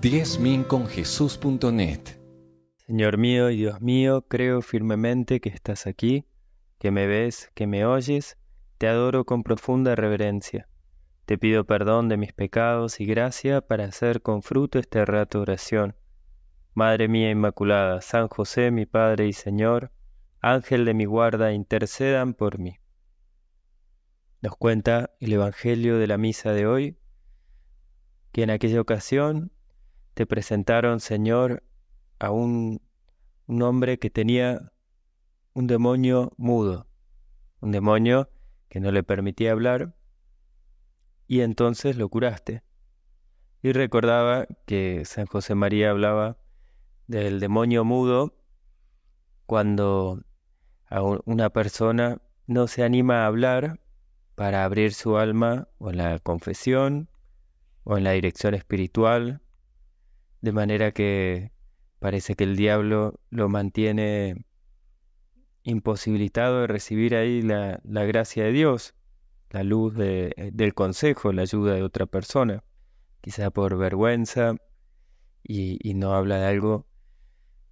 10000 Señor mío y Dios mío, creo firmemente que estás aquí, que me ves, que me oyes, te adoro con profunda reverencia. Te pido perdón de mis pecados y gracia para hacer con fruto este rato oración. Madre mía Inmaculada, San José, mi Padre y Señor, Ángel de mi guarda, intercedan por mí. Nos cuenta el Evangelio de la Misa de hoy, que en aquella ocasión te presentaron, Señor, a un, hombre que tenía un demonio mudo, un demonio que no le permitía hablar, y entonces lo curaste. Y recordaba que San José María hablaba del demonio mudo cuando una persona no se anima a hablar para abrir su alma o en la confesión o en la dirección espiritual de manera que parece que el diablo lo mantiene imposibilitado de recibir ahí la, la gracia de Dios, la luz eh, del consejo, la ayuda de otra persona, quizá por vergüenza y, no habla de algo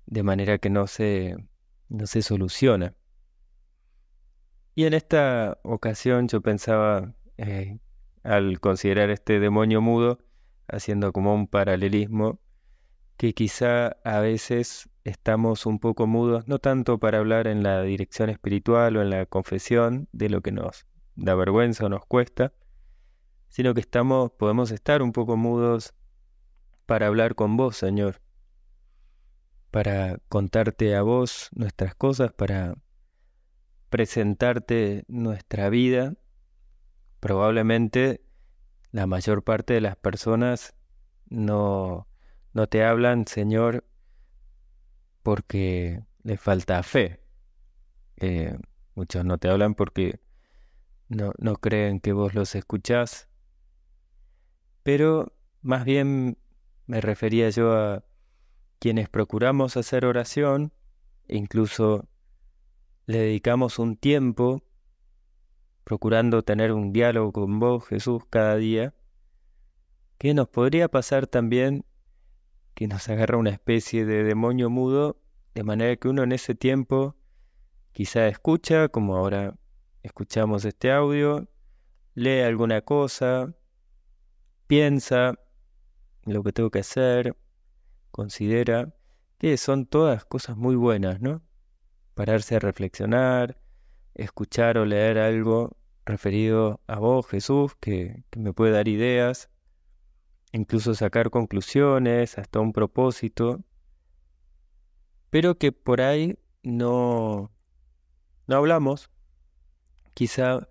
de manera que no se, no se soluciona. Y en esta ocasión yo pensaba, eh, al considerar este demonio mudo, haciendo como un paralelismo que quizá a veces estamos un poco mudos, no tanto para hablar en la dirección espiritual o en la confesión de lo que nos da vergüenza o nos cuesta, sino que estamos, podemos estar un poco mudos para hablar con vos, Señor, para contarte a vos nuestras cosas, para presentarte nuestra vida. Probablemente la mayor parte de las personas no no te hablan, Señor, porque le falta fe. Eh, muchos no te hablan porque no, no creen que vos los escuchás. Pero más bien me refería yo a quienes procuramos hacer oración, incluso le dedicamos un tiempo procurando tener un diálogo con vos, Jesús, cada día, que nos podría pasar también que nos agarra una especie de demonio mudo, de manera que uno en ese tiempo quizá escucha, como ahora escuchamos este audio, lee alguna cosa, piensa lo que tengo que hacer, considera que son todas cosas muy buenas, ¿no? Pararse a reflexionar, escuchar o leer algo referido a vos, Jesús, que, que me puede dar ideas, incluso sacar conclusiones, hasta un propósito, pero que por ahí no, no hablamos. Quizá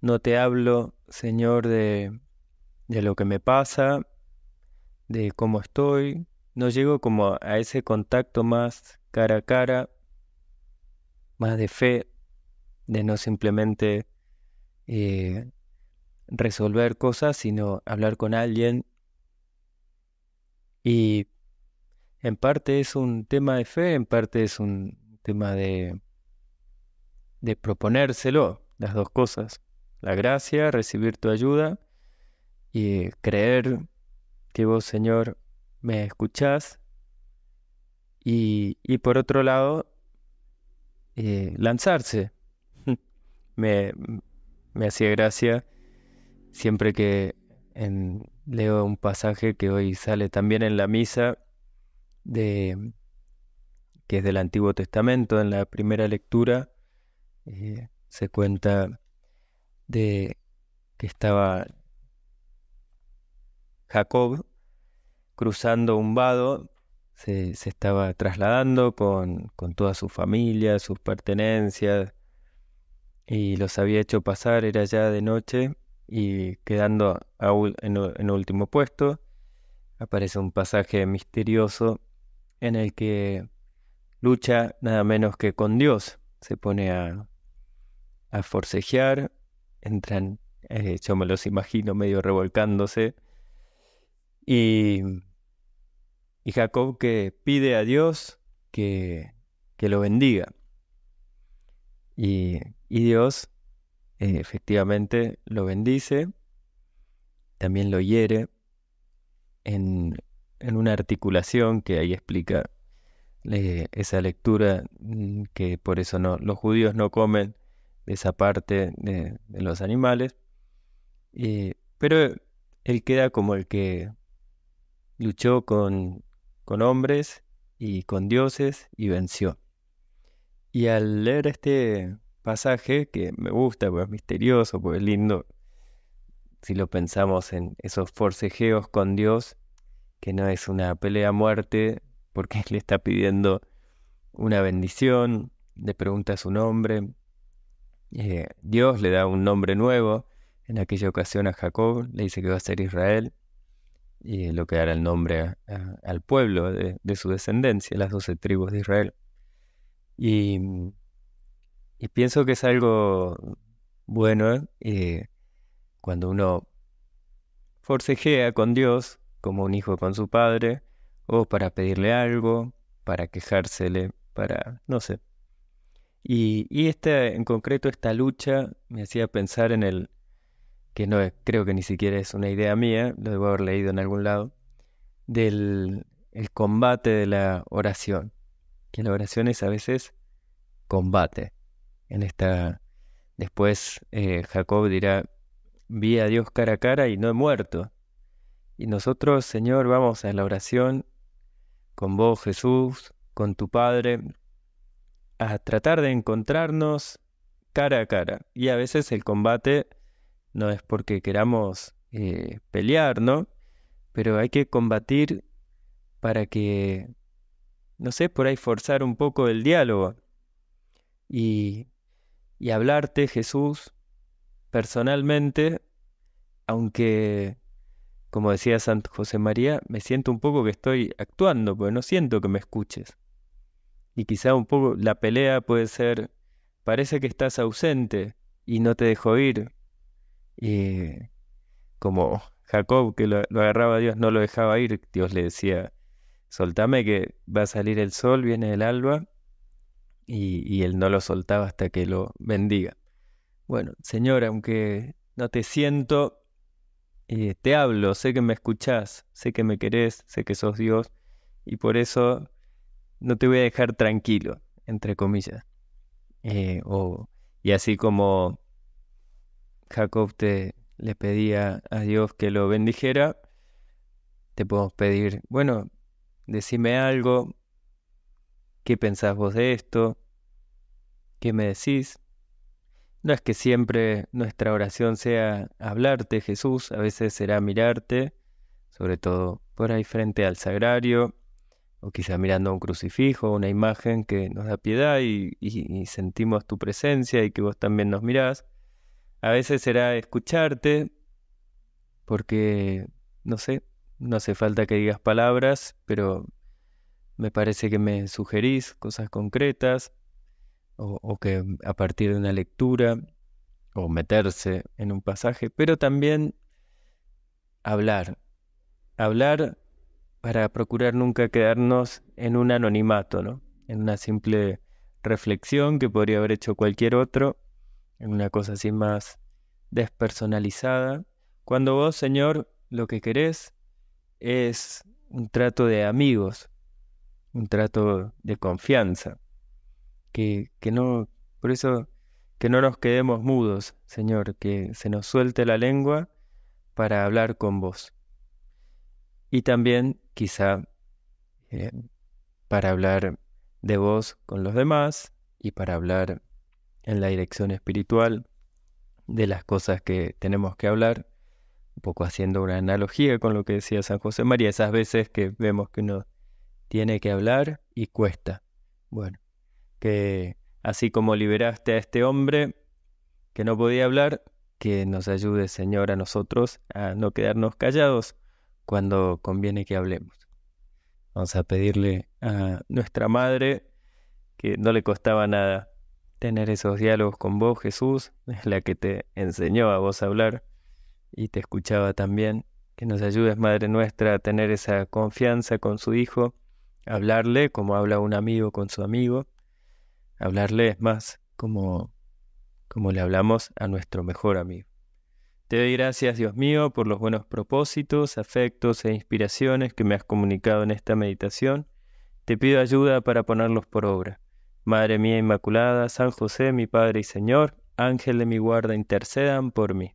no te hablo, Señor, de, de lo que me pasa, de cómo estoy, no llego como a ese contacto más cara a cara, más de fe, de no simplemente eh, resolver cosas, sino hablar con alguien y en parte es un tema de fe, en parte es un tema de, de proponérselo, las dos cosas. La gracia, recibir tu ayuda y creer que vos, Señor, me escuchás. Y, y por otro lado, eh, lanzarse. me, me hacía gracia siempre que en, leo un pasaje que hoy sale también en la misa, de, que es del Antiguo Testamento, en la primera lectura. Eh, se cuenta de que estaba Jacob cruzando un vado, se, estaba trasladando con, con, toda su familia, sus pertenencias, y los había hecho pasar, era ya de noche, y quedando en, último puesto, aparece un pasaje misterioso en el que lucha nada menos que con Dios. Se pone a, forcejear, entran, eh, yo me los imagino medio revolcándose, y, y Jacob que pide a Dios que, que lo bendiga. Y, y Dios eh, efectivamente lo bendice, también lo hiere en, una articulación que ahí explica eh, esa lectura, mm, que por eso no, los judíos no comen de esa parte de, los animales, eh, pero él queda como el que luchó con, con hombres y con dioses y venció. Y al leer este, pasaje que me gusta, pues es misterioso, pues es lindo. Si lo pensamos en esos forcejeos con Dios, que no es una pelea a muerte, porque le está pidiendo una bendición, le pregunta su nombre. Eh, Dios le da un nombre nuevo. En aquella ocasión a Jacob le dice que va a ser Israel y lo que dará el nombre al pueblo de su descendencia, las doce tribus de Israel. Y y pienso que es algo bueno eh, cuando uno forcejea con Dios, como un hijo con su padre, o para pedirle algo, para quejársele, para, no sé. Y, en concreto esta lucha me hacía pensar en el, que no creo que ni siquiera es una idea mía, lo debo haber leído en algún lado, del el combate de la oración, que la oración es a veces combate en esta... Después eh, Jacob dirá, vi a Dios cara a cara y no he muerto. Y nosotros, Señor, vamos a la oración con vos, Jesús, con tu Padre, a tratar de encontrarnos cara a cara. Y a veces el combate no es porque queramos eh, pelear, ¿no? Pero hay que combatir para que, no sé, por ahí forzar un poco el diálogo. Y y hablarte, Jesús, personalmente, aunque, como decía San José María, me siento un poco que estoy actuando, porque no siento que me escuches. Y quizá un poco la pelea puede ser, parece que estás ausente y no te dejo ir. Y como Jacob, que lo, agarraba a Dios, no lo dejaba ir, Dios le decía, soltame que va a salir el sol, viene el alba, y, él no lo soltaba hasta que lo bendiga. Bueno, Señor, aunque no te siento, eh, te hablo, sé que me escuchás, sé que me querés, sé que sos Dios, y por eso no te voy a dejar tranquilo, entre comillas. Eh, y así como Jacob te, le pedía a Dios que lo bendijera, te podemos pedir, bueno, decime algo, ¿Qué pensás vos de esto? ¿Qué me decís? No es que siempre nuestra oración sea hablarte, Jesús, a veces será mirarte, sobre todo por ahí frente al sagrario, o quizá mirando un crucifijo, una imagen que nos da piedad y, y sentimos tu presencia y que vos también nos mirás. A veces será escucharte, porque, no sé, no hace falta que digas palabras, pero me parece que me sugerís cosas concretas o, que a partir de una lectura o meterse en un pasaje, pero también hablar, hablar para procurar nunca quedarnos en un anonimato, ¿no? En una simple reflexión que podría haber hecho cualquier otro, en una cosa así más despersonalizada. Cuando vos, Señor, lo que querés es un trato de amigos, un trato de confianza. Que, que no, por eso, que no nos quedemos mudos, Señor, que se nos suelte la lengua para hablar con vos. Y también, quizá, eh, para hablar de vos con los demás y para hablar en la dirección espiritual de las cosas que tenemos que hablar, un poco haciendo una analogía con lo que decía San José María, esas veces que vemos que uno tiene que hablar y cuesta. Bueno, que así como liberaste a este hombre que no podía hablar, que nos ayude, Señor, a nosotros a no quedarnos callados cuando conviene que hablemos. Vamos a pedirle a nuestra Madre, que no le costaba nada tener esos diálogos con vos, Jesús, Es la que te enseñó a vos a hablar y te escuchaba también, que nos ayudes, Madre nuestra, a tener esa confianza con su Hijo hablarle como habla un amigo con su amigo, hablarle es más como, como le hablamos a nuestro mejor amigo. Te doy gracias, Dios mío, por los buenos propósitos, afectos e inspiraciones que me has comunicado en esta meditación. Te pido ayuda para ponerlos por obra. Madre mía Inmaculada, San José, mi Padre y Señor, Ángel de mi guarda, intercedan por mí.